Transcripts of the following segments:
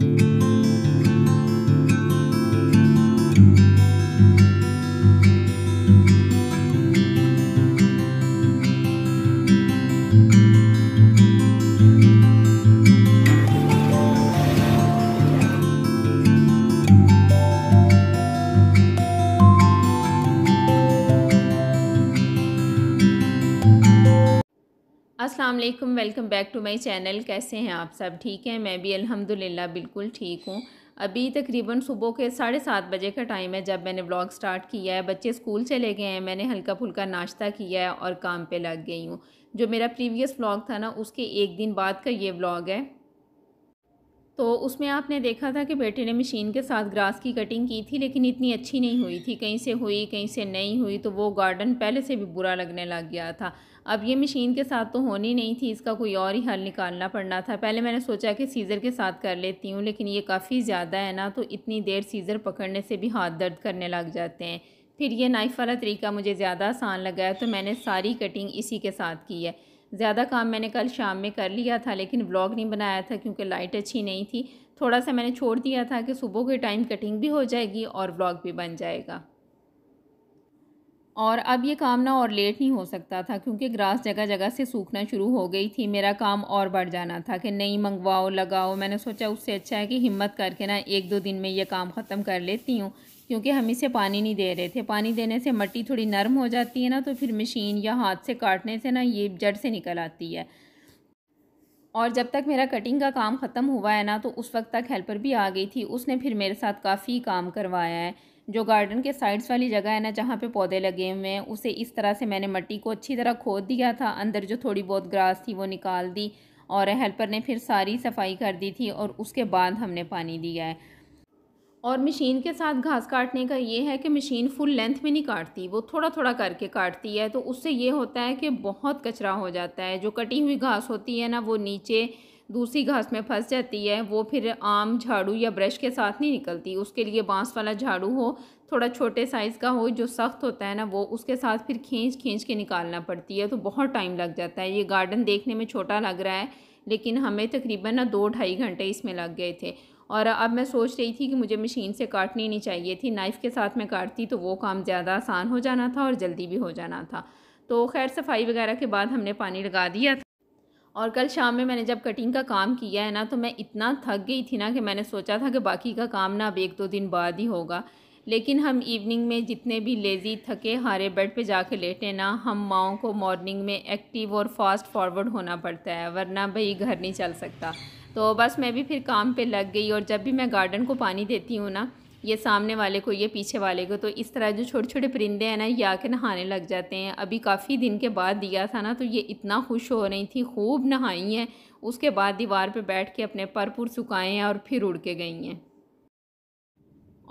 thank you अस्सलाम वालेकुम welcome back to my channel कैसे हैं आप सब ठीक हैं मैं भी अल्हम्दुलिल्लाह बिल्कुल ठीक हूँ अभी तकरीबन सुबह के साढ़े सात बजे का टाइम है जब मैंने व्लॉग स्टार्ट किया है बच्चे स्कूल चले गए हैं मैंने हल्का फुल्का नाश्ता किया है और काम पे लग गई हूँ जो मेरा प्रीवियस व्लॉग था ना उसके एक दिन बाद का ये व्लॉग है तो उसमें आपने देखा था कि बेटे ने मशीन के साथ ग्रास की कटिंग की थी लेकिन इतनी अच्छी नहीं हुई थी कहीं से हुई कहीं से नहीं हुई तो वो गार्डन पहले से भी बुरा लगने लग गया था अब ये मशीन के साथ तो होनी नहीं थी इसका कोई और ही हल निकालना पड़ना था पहले मैंने सोचा कि सीज़र के साथ कर लेती हूँ लेकिन ये काफ़ी ज़्यादा है ना तो इतनी देर सीज़र पकड़ने से भी हाथ दर्द करने लग जाते हैं फिर ये नाइफ़ वाला तरीका मुझे ज़्यादा आसान लगा है तो मैंने सारी कटिंग इसी के साथ की है ज़्यादा काम मैंने कल शाम में कर लिया था लेकिन व्लॉग नहीं बनाया था क्योंकि लाइट अच्छी नहीं थी थोड़ा सा मैंने छोड़ दिया था कि सुबह के टाइम कटिंग भी हो जाएगी और व्लॉग भी बन जाएगा और अब ये काम ना और लेट नहीं हो सकता था क्योंकि ग्रास जगह जगह से सूखना शुरू हो गई थी मेरा काम और बढ़ जाना था कि नहीं मंगवाओ लगाओ मैंने सोचा उससे अच्छा है कि हिम्मत करके ना एक दो दिन में ये काम ख़त्म कर लेती हूँ क्योंकि हम इसे पानी नहीं दे रहे थे पानी देने से मट्टी थोड़ी नरम हो जाती है ना तो फिर मशीन या हाथ से काटने से ना ये जड़ से निकल आती है और जब तक मेरा कटिंग का काम ख़त्म हुआ है ना तो उस वक्त तक हेल्पर भी आ गई थी उसने फिर मेरे साथ काफ़ी काम करवाया है जो गार्डन के साइड्स वाली जगह है ना जहाँ पे पौधे लगे हुए हैं उसे इस तरह से मैंने मट्टी को अच्छी तरह खोद दिया था अंदर जो थोड़ी बहुत ग्रास थी वो निकाल दी और हेल्पर ने फिर सारी सफाई कर दी थी और उसके बाद हमने पानी दिया है और मशीन के साथ घास काटने का ये है कि मशीन फुल लेंथ में नहीं काटती वो थोड़ा थोड़ा करके काटती है तो उससे ये होता है कि बहुत कचरा हो जाता है जो कटी हुई घास होती है ना वो नीचे दूसरी घास में फंस जाती है वो फिर आम झाड़ू या ब्रश के साथ नहीं निकलती उसके लिए बांस वाला झाड़ू हो थोड़ा छोटे साइज़ का हो जो सख्त होता है ना वो उसके साथ फिर खींच खींच के निकालना पड़ती है तो बहुत टाइम लग जाता है ये गार्डन देखने में छोटा लग रहा है लेकिन हमें तकरीबन ना दो ढाई घंटे इसमें लग गए थे और अब मैं सोच रही थी कि मुझे मशीन से काटनी नहीं चाहिए थी नाइफ़ के साथ मैं काटती तो वो काम ज़्यादा आसान हो जाना था और जल्दी भी हो जाना था तो खैर सफाई वगैरह के बाद हमने पानी लगा दिया था और कल शाम में मैंने जब कटिंग का काम किया है ना तो मैं इतना थक गई थी ना कि मैंने सोचा था कि बाकी का काम ना अब एक दो दिन बाद ही होगा लेकिन हम इवनिंग में जितने भी लेज़ी थके हारे बेड पे जाके लेटे ना हम माओ को मॉर्निंग में एक्टिव और फास्ट फॉरवर्ड होना पड़ता है वरना भाई घर नहीं चल सकता तो बस मैं भी फिर काम पे लग गई और जब भी मैं गार्डन को पानी देती हूँ ना ये सामने वाले को ये पीछे वाले को तो इस तरह जो छोटे छोटे परिंदे हैं ना ये आके नहाने लग जाते हैं अभी काफ़ी दिन के बाद दिया था ना तो ये इतना खुश हो रही थी खूब नहाई हैं उसके बाद दीवार पे बैठ के अपने पर पुर सुखाए हैं और फिर उड़ के गई हैं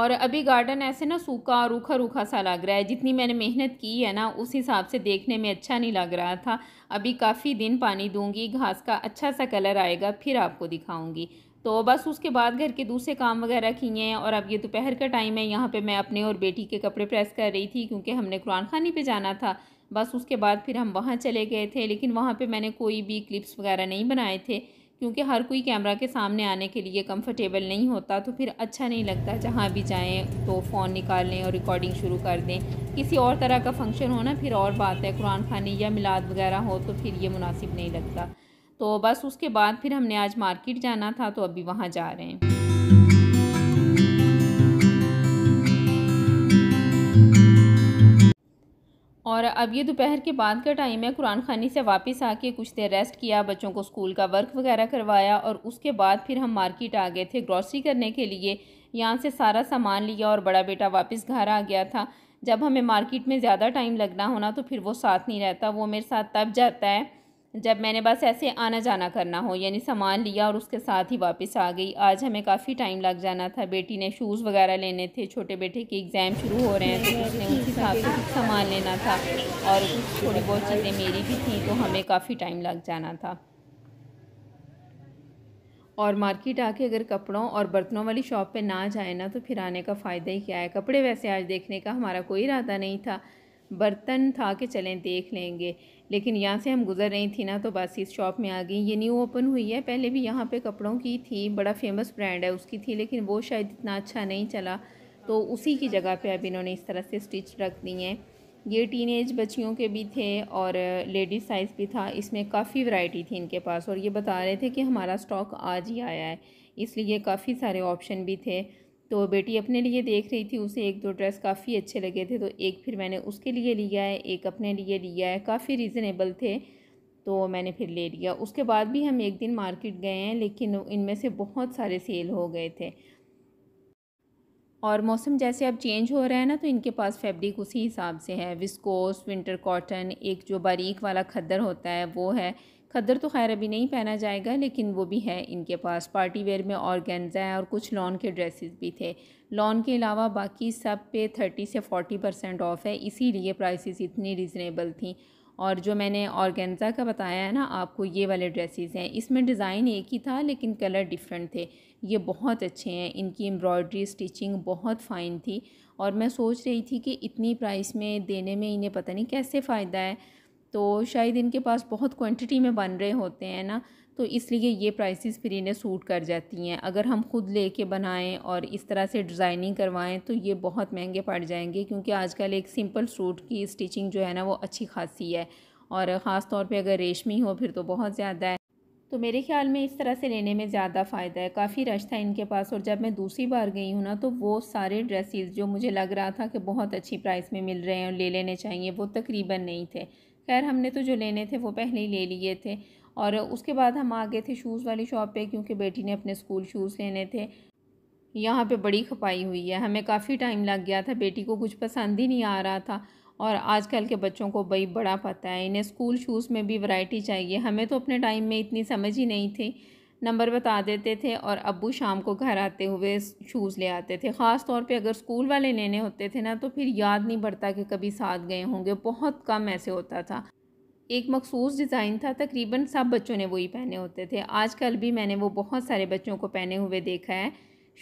और अभी गार्डन ऐसे ना सूखा रूखा रूखा सा लग रहा है जितनी मैंने मेहनत की है ना उस हिसाब से देखने में अच्छा नहीं लग रहा था अभी काफ़ी दिन पानी दूंगी घास का अच्छा सा कलर आएगा फिर आपको दिखाऊंगी तो बस उसके बाद घर के दूसरे काम वगैरह किए हैं और अब ये दोपहर का टाइम है यहाँ पर मैं अपने और बेटी के कपड़े प्रेस कर रही थी क्योंकि हमने कुरान खानी पर जाना था बस उसके बाद फिर हम वहाँ चले गए थे लेकिन वहाँ पर मैंने कोई भी क्लिप्स वगैरह नहीं बनाए थे क्योंकि हर कोई कैमरा के सामने आने के लिए कंफर्टेबल नहीं होता तो फिर अच्छा नहीं लगता जहाँ भी जाएँ तो फ़ोन निकाल लें और रिकॉर्डिंग शुरू कर दें किसी और तरह का फंक्शन हो ना फिर और बात है कुरान खानी या मिलाद वगैरह हो तो फिर ये मुनासिब नहीं लगता तो बस उसके बाद फिर हमने आज मार्केट जाना था तो अभी वहाँ जा रहे हैं अब ये दोपहर के बाद का टाइम है कुरान खानी से वापस आके कुछ देर रेस्ट किया बच्चों को स्कूल का वर्क वगैरह करवाया और उसके बाद फिर हम मार्केट आ गए थे ग्रॉसरी करने के लिए यहाँ से सारा सामान लिया और बड़ा बेटा वापस घर आ गया था जब हमें मार्केट में ज़्यादा टाइम लगना होना तो फिर वो साथ नहीं रहता वो मेरे साथ तब जाता है जब मैंने बस ऐसे आना जाना करना हो यानी सामान लिया और उसके साथ ही वापस आ गई आज हमें काफ़ी टाइम लग जाना था बेटी ने शूज़ वगैरह लेने थे छोटे बेटे के एग्ज़ाम शुरू हो रहे हैं तो उसने उनके हिसाब से कुछ सामान लेना था और थोड़ी बहुत चीज़ें मेरी भी थी तो हमें काफ़ी टाइम लग जाना था और मार्केट आके अगर कपड़ों और बर्तनों वाली शॉप पे ना जाए ना तो फिर आने का फ़ायदा ही क्या है कपड़े वैसे आज देखने का हमारा कोई इरादा नहीं था बर्तन था के चलें देख लेंगे लेकिन यहाँ से हम गुज़र रही थी ना तो बस इस शॉप में आ गई ये न्यू ओपन हुई है पहले भी यहाँ पे कपड़ों की थी बड़ा फेमस ब्रांड है उसकी थी लेकिन वो शायद इतना अच्छा नहीं चला तो उसी की जगह पे अब इन्होंने इस तरह से स्टिच रख दी हैं ये टीन बच्चियों के भी थे और लेडीज़ साइज़ भी था इसमें काफ़ी वैरायटी थी इनके पास और ये बता रहे थे कि हमारा स्टॉक आज ही आया है इसलिए काफ़ी सारे ऑप्शन भी थे तो बेटी अपने लिए देख रही थी उसे एक दो ड्रेस काफ़ी अच्छे लगे थे तो एक फिर मैंने उसके लिए लिया है एक अपने लिए लिया है काफ़ी रीज़नेबल थे तो मैंने फिर ले लिया उसके बाद भी हम एक दिन मार्केट गए हैं लेकिन इनमें से बहुत सारे सेल हो गए थे और मौसम जैसे अब चेंज हो रहा है ना तो इनके पास फैब्रिक उसी हिसाब से है विस्कोस विंटर कॉटन एक जो बारीक वाला खद्दर होता है वो है खद्दर तो खैर अभी नहीं पहना जाएगा लेकिन वो भी है इनके पास पार्टी वेयर में ऑर्गेन्जा है और कुछ लॉन के ड्रेसेस भी थे लॉन के अलावा बाकी सब पे थर्टी से फोर्टी परसेंट ऑफ़ है इसीलिए प्राइसेस इतनी रिजनेबल थी और जो मैंने और का बताया है ना आपको ये वाले ड्रेसेस हैं इसमें डिज़ाइन एक ही था लेकिन कलर डिफरेंट थे ये बहुत अच्छे हैं इनकी एम्ब्रॉयडरी स्टिचिंग बहुत फ़ाइन थी और मैं सोच रही थी कि इतनी प्राइस में देने में इन्हें पता नहीं कैसे फ़ायदा है तो शायद इनके पास बहुत क्वांटिटी में बन रहे होते हैं ना तो इसलिए ये प्राइसेस फिर इन्हें सूट कर जाती हैं अगर हम खुद लेके बनाएं और इस तरह से डिज़ाइनिंग करवाएं तो ये बहुत महंगे पड़ जाएंगे क्योंकि आजकल एक सिंपल सूट की स्टिचिंग जो है ना वो अच्छी खासी है और ख़ास तौर पर अगर रेशमी हो फिर तो बहुत ज़्यादा है तो मेरे ख्याल में इस तरह से लेने में ज़्यादा फ़ायदा है काफ़ी रश था इनके पास और जब मैं दूसरी बार गई हूँ ना तो वो सारे ड्रेसेस जो मुझे लग रहा था कि बहुत अच्छी प्राइस में मिल रहे हैं और ले लेने चाहिए वो तकरीबन नहीं थे खैर हमने तो जो लेने थे वो पहले ही ले लिए थे और उसके बाद हम आ गए थे शूज़ वाली शॉप पे क्योंकि बेटी ने अपने स्कूल शूज़ लेने थे यहाँ पे बड़ी खपाई हुई है हमें काफ़ी टाइम लग गया था बेटी को कुछ पसंद ही नहीं आ रहा था और आजकल के बच्चों को भाई बड़ा पता है इन्हें स्कूल शूज़ में भी वैरायटी चाहिए हमें तो अपने टाइम में इतनी समझ ही नहीं थी नंबर बता देते थे और अबू शाम को घर आते हुए शूज़ ले आते थे ख़ास तौर पे अगर स्कूल वाले लेने होते थे ना तो फिर याद नहीं बढ़ता कि कभी साथ गए होंगे बहुत कम ऐसे होता था एक मखसूस डिज़ाइन था तकरीबन सब बच्चों ने वही पहने होते थे आजकल भी मैंने वो बहुत सारे बच्चों को पहने हुए देखा है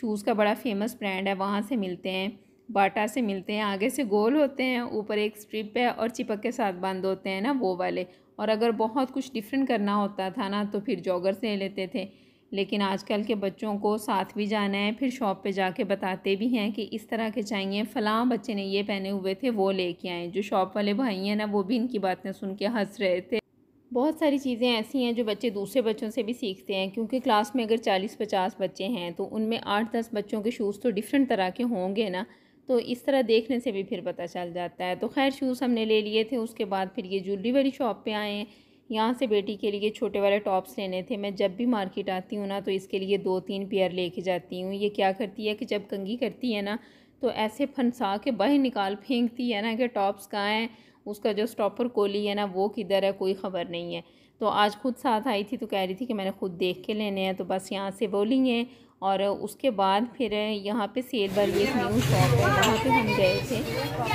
शूज़ का बड़ा फेमस ब्रांड है वहाँ से मिलते हैं बाटा से मिलते हैं आगे से गोल होते हैं ऊपर एक स्ट्रिप है और चिपक के साथ बंद होते हैं ना वो वाले और अगर बहुत कुछ डिफरेंट करना होता था ना तो फिर जॉगर से ले लेते थे लेकिन आजकल के बच्चों को साथ भी जाना है फिर शॉप पे जाके बताते भी हैं कि इस तरह के चाहिए फ़लाँ बच्चे ने ये पहने हुए थे वो लेके आए जो शॉप वाले भाई हैं ना वो भी इनकी बातें सुन के हंस रहे थे बहुत सारी चीज़ें ऐसी हैं जो बच्चे दूसरे बच्चों से भी सीखते हैं क्योंकि क्लास में अगर चालीस पचास बच्चे हैं तो उनमें आठ दस बच्चों के शूज़ तो डिफरेंट तरह के होंगे ना तो इस तरह देखने से भी फिर पता चल जाता है तो खैर शूज़ हमने ले लिए थे उसके बाद फिर ये ज्वेलरी वाली शॉप पे आए यहाँ से बेटी के लिए छोटे वाले टॉप्स लेने थे मैं जब भी मार्केट आती हूँ ना तो इसके लिए दो तीन पेयर लेके जाती हूँ ये क्या करती है कि जब कंगी करती है ना तो ऐसे फंसा के बाहर निकाल फेंकती है ना कि टॉप्स कहाँ हैं उसका जो स्टॉपर कोली है ना वो किधर है कोई ख़बर नहीं है तो आज खुद साथ आई थी तो कह रही थी कि मैंने खुद देख के लेने हैं तो बस यहाँ से वो लिए और उसके बाद फिर यहाँ पे सेल वाली एक न्यू शॉप है वहाँ पर हम गए थे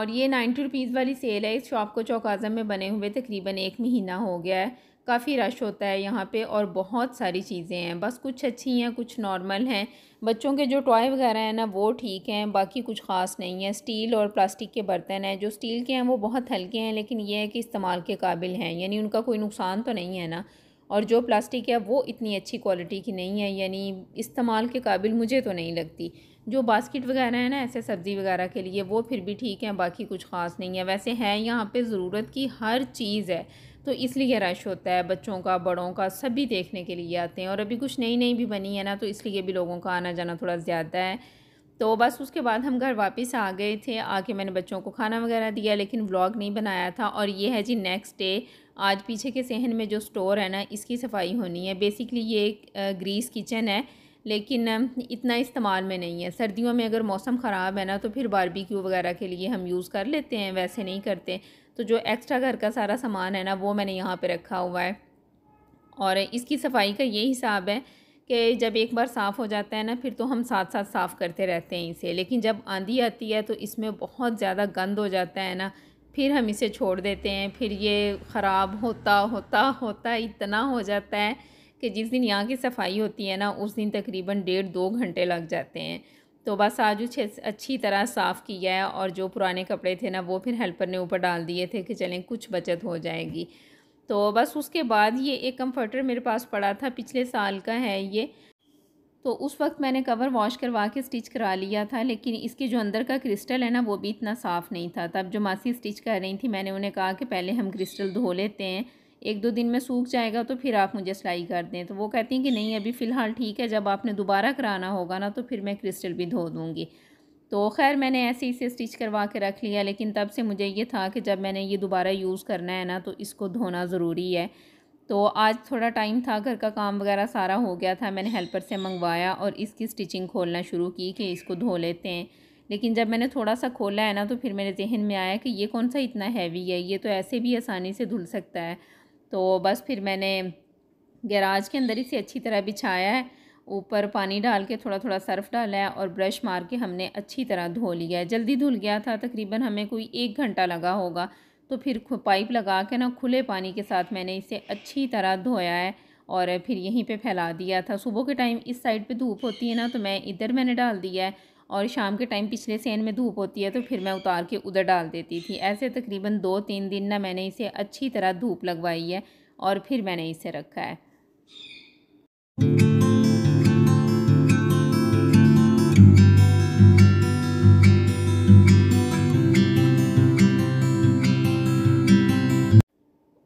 और ये नाइन्टी रुपीज़ वाली सेल है इस शॉप को चौक आज़म में बने हुए तकरीबन एक महीना हो गया है काफ़ी रश होता है यहाँ पे और बहुत सारी चीज़ें हैं बस कुछ अच्छी हैं कुछ नॉर्मल हैं बच्चों के जो टॉय वगैरह हैं ना वो ठीक हैं बाकी कुछ ख़ास नहीं है स्टील और प्लास्टिक के बर्तन हैं जो स्टील के हैं वो बहुत हल्के हैं लेकिन ये है कि इस्तेमाल के काबिल हैं यानी उनका कोई नुकसान तो नहीं है ना और जो प्लास्टिक है वो इतनी अच्छी क्वालिटी की नहीं है यानी इस्तेमाल के काबिल मुझे तो नहीं लगती जो बास्केट वगैरह है ना ऐसे सब्ज़ी वगैरह के लिए वो फिर भी ठीक है बाकी कुछ ख़ास नहीं है वैसे है यहाँ पे ज़रूरत की हर चीज़ है तो इसलिए रश होता है बच्चों का बड़ों का सभी देखने के लिए आते हैं और अभी कुछ नई नई भी बनी है ना तो इसलिए भी लोगों का आना जाना थोड़ा ज़्यादा है तो बस उसके बाद हम घर वापस आ गए थे आके मैंने बच्चों को खाना वगैरह दिया लेकिन व्लॉग नहीं बनाया था और ये है जी नेक्स्ट डे आज पीछे के सहन में जो स्टोर है ना इसकी सफाई होनी है बेसिकली ये एक ग्रीस किचन है लेकिन इतना इस्तेमाल में नहीं है सर्दियों में अगर मौसम ख़राब है ना तो फिर बारबेक्यू वगैरह के लिए हम यूज़ कर लेते हैं वैसे नहीं करते तो जो एक्स्ट्रा घर का सारा सामान है ना वो मैंने यहाँ पर रखा हुआ है और इसकी सफाई का ये हिसाब है कि जब एक बार साफ़ हो जाता है ना फिर तो हम साथ साथ साफ़ करते रहते हैं इसे लेकिन जब आंधी आती है तो इसमें बहुत ज़्यादा गंद हो जाता है ना फिर हम इसे छोड़ देते हैं फिर ये ख़राब होता होता होता इतना हो जाता है कि जिस दिन यहाँ की सफाई होती है ना उस दिन तकरीबन डेढ़ दो घंटे लग जाते हैं तो बस आज उसे अच्छी तरह साफ़ किया है और जो पुराने कपड़े थे ना वो फिर हेल्पर ने ऊपर डाल दिए थे कि चलें कुछ बचत हो जाएगी तो बस उसके बाद ये एक कम्फर्टर मेरे पास पड़ा था पिछले साल का है ये तो उस वक्त मैंने कवर वॉश करवा के स्टिच करा लिया था लेकिन इसके जो अंदर का क्रिस्टल है ना वो भी इतना साफ़ नहीं था तब जो मासी स्टिच कर रही थी मैंने उन्हें कहा कि पहले हम क्रिस्टल धो लेते हैं एक दो दिन में सूख जाएगा तो फिर आप मुझे सिलाई कर दें तो वो कहती हैं कि नहीं अभी फ़िलहाल ठीक है जब आपने दोबारा कराना होगा ना तो फिर मैं क्रिस्टल भी धो दूँगी तो खैर मैंने ऐसे ही से स्टिच करवा के रख लिया लेकिन तब से मुझे ये था कि जब मैंने ये दोबारा यूज़ करना है ना तो इसको धोना ज़रूरी है तो आज थोड़ा टाइम था घर का काम वगैरह सारा हो गया था मैंने हेल्पर से मंगवाया और इसकी स्टिचिंग खोलना शुरू की कि इसको धो लेते हैं लेकिन जब मैंने थोड़ा सा खोला है ना तो फिर मेरे जहन में आया कि ये कौन सा इतना हैवी है ये तो ऐसे भी आसानी से धुल सकता है तो बस फिर मैंने गैराज के अंदर ही से अच्छी तरह बिछाया है ऊपर पानी डाल के थोड़ा थोड़ा सर्फ़ डाला है और ब्रश मार के हमने अच्छी तरह धो लिया है जल्दी धुल गया था तकरीबन हमें कोई एक घंटा लगा होगा तो फिर पाइप लगा के ना खुले पानी के साथ मैंने इसे अच्छी तरह धोया है और फिर यहीं पे फैला दिया था सुबह के टाइम इस साइड पे धूप होती है ना तो मैं इधर मैंने डाल दिया है और शाम के टाइम पिछले सेन में धूप होती है तो फिर मैं उतार के उधर डाल देती थी ऐसे तकरीबन दो तीन दिन ना मैंने इसे अच्छी तरह धूप लगवाई है और फिर मैंने इसे रखा है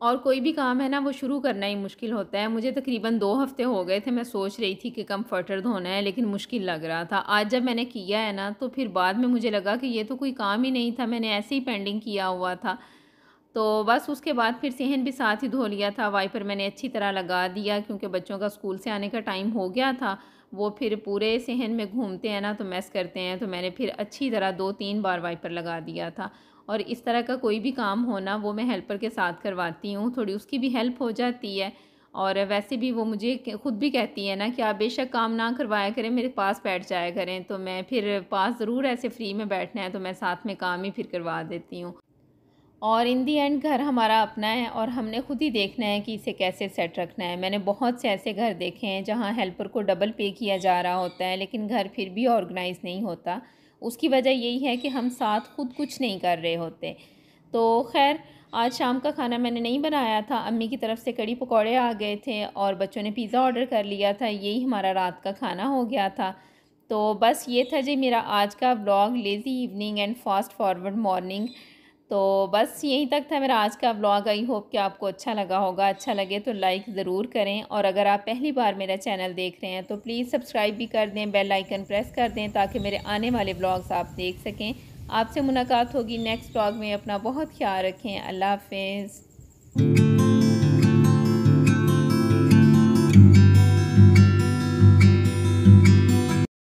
और कोई भी काम है ना वो शुरू करना ही मुश्किल होता है मुझे तकरीबन दो हफ्ते हो गए थे मैं सोच रही थी कि कम्फर्टर धोना है लेकिन मुश्किल लग रहा था आज जब मैंने किया है ना तो फिर बाद में मुझे लगा कि ये तो कोई काम ही नहीं था मैंने ऐसे ही पेंडिंग किया हुआ था तो बस उसके बाद फिर सेहन भी साथ ही धो लिया था वाइपर मैंने अच्छी तरह लगा दिया क्योंकि बच्चों का स्कूल से आने का टाइम हो गया था वो फिर पूरे सहन में घूमते हैं ना तो मैस करते हैं तो मैंने फिर अच्छी तरह दो तीन बार वाइपर लगा दिया था और इस तरह का कोई भी काम होना वो मैं हेल्पर के साथ करवाती हूँ थोड़ी उसकी भी हेल्प हो जाती है और वैसे भी वो मुझे ख़ुद भी कहती है ना कि आप बेशक काम ना करवाया करें मेरे पास बैठ जाया करें तो मैं फिर पास ज़रूर ऐसे फ्री में बैठना है तो मैं साथ में काम ही फिर करवा देती हूँ और इन दी एंड घर हमारा अपना है और हमने खुद ही देखना है कि इसे कैसे सेट रखना है मैंने बहुत से ऐसे घर देखे हैं जहाँ हेल्पर को डबल पे किया जा रहा होता है लेकिन घर फिर भी ऑर्गेनाइज़ नहीं होता उसकी वजह यही है कि हम साथ खुद कुछ नहीं कर रहे होते तो खैर आज शाम का खाना मैंने नहीं बनाया था अम्मी की तरफ से कड़ी पकौड़े आ गए थे और बच्चों ने पिज़्ज़ा ऑर्डर कर लिया था यही हमारा रात का खाना हो गया था तो बस ये था जी मेरा आज का blog lazy evening and fast forward morning तो बस यहीं तक था मेरा आज का ब्लॉग आई होप कि आपको अच्छा लगा होगा अच्छा लगे तो लाइक ज़रूर करें और अगर आप पहली बार मेरा चैनल देख रहे हैं तो प्लीज़ सब्सक्राइब भी कर दें बेल आइकन प्रेस कर दें ताकि मेरे आने वाले ब्लॉग्स आप देख सकें आपसे मुलाकात होगी नेक्स्ट ब्लॉग में अपना बहुत ख्याल रखें अल्लाह हाफिज़